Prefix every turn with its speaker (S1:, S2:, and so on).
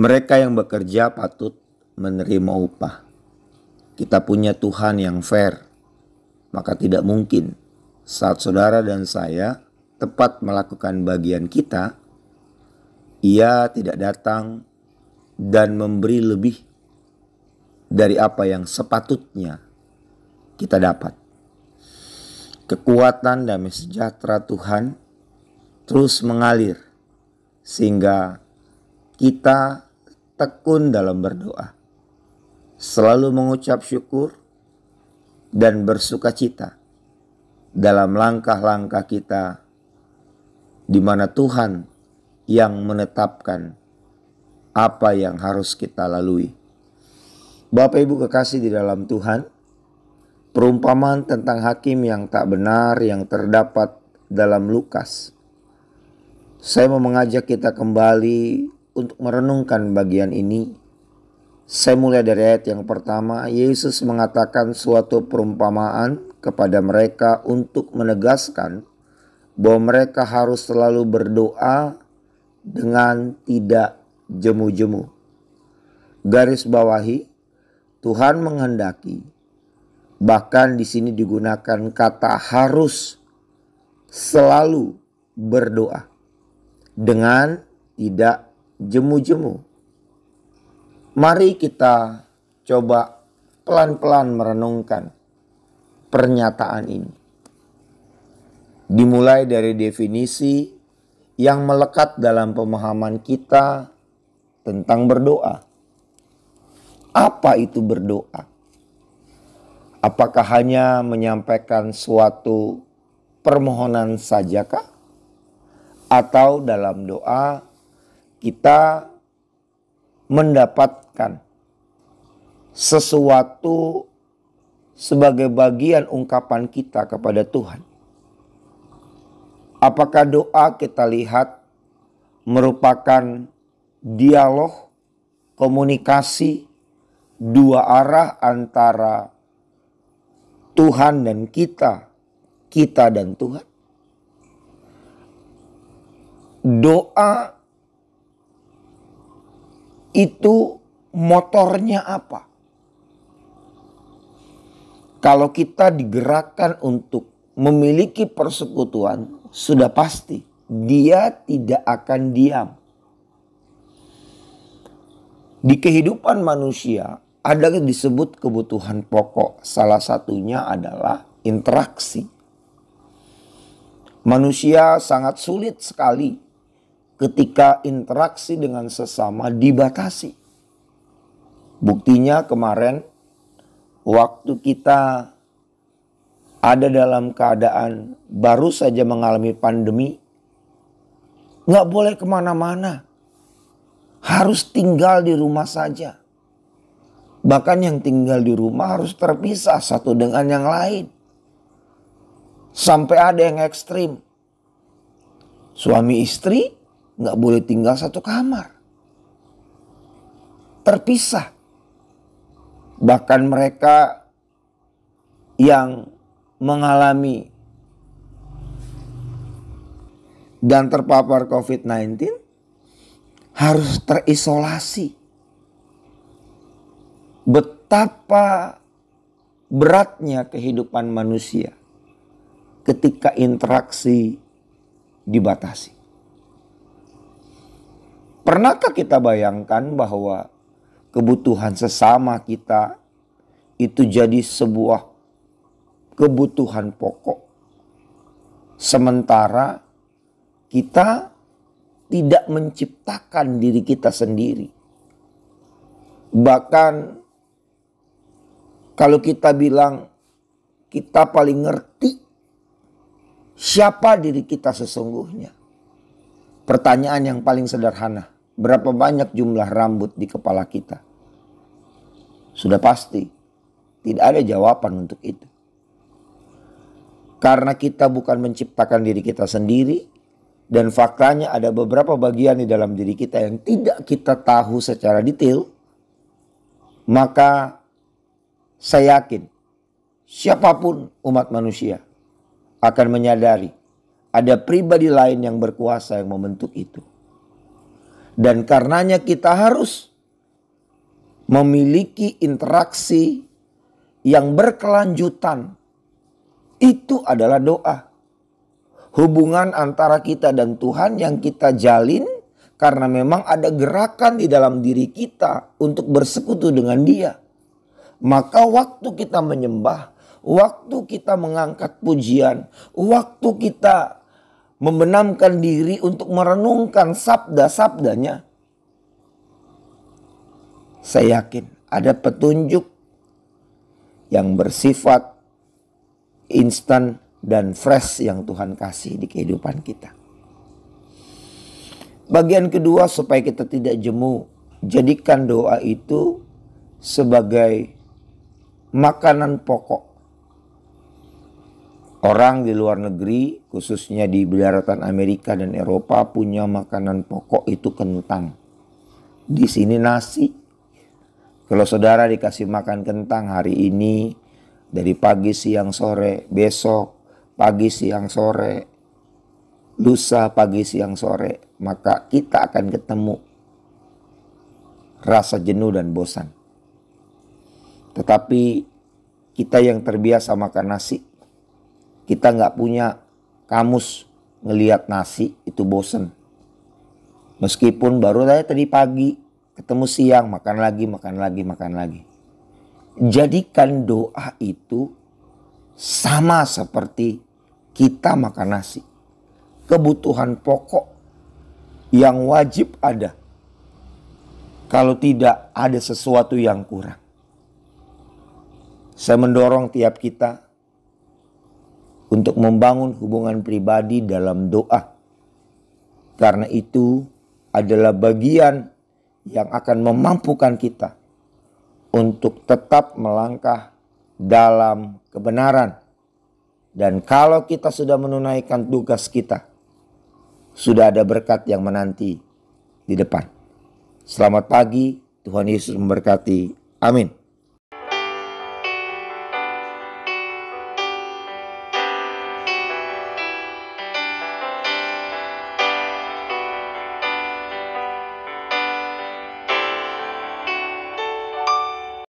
S1: Mereka yang bekerja patut menerima upah. Kita punya Tuhan yang fair, maka tidak mungkin saat saudara dan saya tepat melakukan bagian kita, ia tidak datang dan memberi lebih dari apa yang sepatutnya kita dapat. Kekuatan dan sejahtera Tuhan terus mengalir sehingga kita tekun dalam berdoa, selalu mengucap syukur dan bersuka cita dalam langkah-langkah kita di mana Tuhan yang menetapkan apa yang harus kita lalui. Bapak Ibu kekasih di dalam Tuhan, perumpamaan tentang hakim yang tak benar yang terdapat dalam Lukas. Saya mau mengajak kita kembali untuk merenungkan bagian ini. Saya mulai dari ayat yang pertama, Yesus mengatakan suatu perumpamaan kepada mereka untuk menegaskan bahwa mereka harus selalu berdoa dengan tidak jemu-jemu. Garis bawahi, Tuhan menghendaki, bahkan di sini digunakan kata harus selalu berdoa dengan tidak jemu-jemu. Mari kita coba pelan-pelan merenungkan pernyataan ini. Dimulai dari definisi yang melekat dalam pemahaman kita tentang berdoa. Apa itu berdoa? Apakah hanya menyampaikan suatu permohonan sajakah? Atau dalam doa kita mendapatkan sesuatu sebagai bagian ungkapan kita kepada Tuhan. Apakah doa kita lihat merupakan dialog, komunikasi dua arah antara Tuhan dan kita, kita dan Tuhan? Doa itu motornya apa. Kalau kita digerakkan untuk memiliki persekutuan, sudah pasti dia tidak akan diam. Di kehidupan manusia ada yang disebut kebutuhan pokok, salah satunya adalah interaksi. Manusia sangat sulit sekali ketika interaksi dengan sesama dibatasi. Buktinya kemarin waktu kita ada dalam keadaan baru saja mengalami pandemi, nggak boleh kemana-mana, harus tinggal di rumah saja. Bahkan yang tinggal di rumah harus terpisah satu dengan yang lain. Sampai ada yang ekstrim. Suami istri nggak boleh tinggal satu kamar. Terpisah. Bahkan mereka yang mengalami dan terpapar COVID-19 harus terisolasi. Betapa beratnya kehidupan manusia ketika interaksi dibatasi. Pernahkah kita bayangkan bahwa kebutuhan sesama kita itu jadi sebuah kebutuhan pokok? Sementara kita tidak menciptakan diri kita sendiri. Bahkan kalau kita bilang kita paling ngerti siapa diri kita sesungguhnya. Pertanyaan yang paling sederhana berapa banyak jumlah rambut di kepala kita? Sudah pasti tidak ada jawaban untuk itu. Karena kita bukan menciptakan diri kita sendiri dan faktanya ada beberapa bagian di dalam diri kita yang tidak kita tahu secara detail, maka saya yakin siapapun umat manusia akan menyadari ada pribadi lain yang berkuasa yang membentuk itu. Dan karenanya kita harus memiliki interaksi yang berkelanjutan. Itu adalah doa. Hubungan antara kita dan Tuhan yang kita jalin karena memang ada gerakan di dalam diri kita untuk bersekutu dengan Dia. Maka waktu kita menyembah, waktu kita mengangkat pujian, waktu kita membenamkan diri untuk merenungkan sabda-sabdanya, saya yakin ada petunjuk yang bersifat instan dan fresh yang Tuhan kasih di kehidupan kita. Bagian kedua supaya kita tidak jemu, jadikan doa itu sebagai makanan pokok Orang di luar negeri, khususnya di daratan Amerika dan Eropa, punya makanan pokok itu kentang. Di sini nasi. Kalau saudara dikasih makan kentang hari ini, dari pagi, siang, sore, besok, pagi, siang, sore, lusa, pagi, siang, sore, maka kita akan ketemu rasa jenuh dan bosan. Tetapi kita yang terbiasa makan nasi, kita nggak punya kamus ngeliat nasi itu bosen. Meskipun baru saya tadi pagi ketemu siang makan lagi makan lagi makan lagi. Jadikan doa itu sama seperti kita makan nasi. Kebutuhan pokok yang wajib ada. Kalau tidak ada sesuatu yang kurang. Saya mendorong tiap kita untuk membangun hubungan pribadi dalam doa. Karena itu adalah bagian yang akan memampukan kita untuk tetap melangkah dalam kebenaran. Dan kalau kita sudah menunaikan tugas kita, sudah ada berkat yang menanti di depan. Selamat pagi, Tuhan Yesus memberkati. Amin.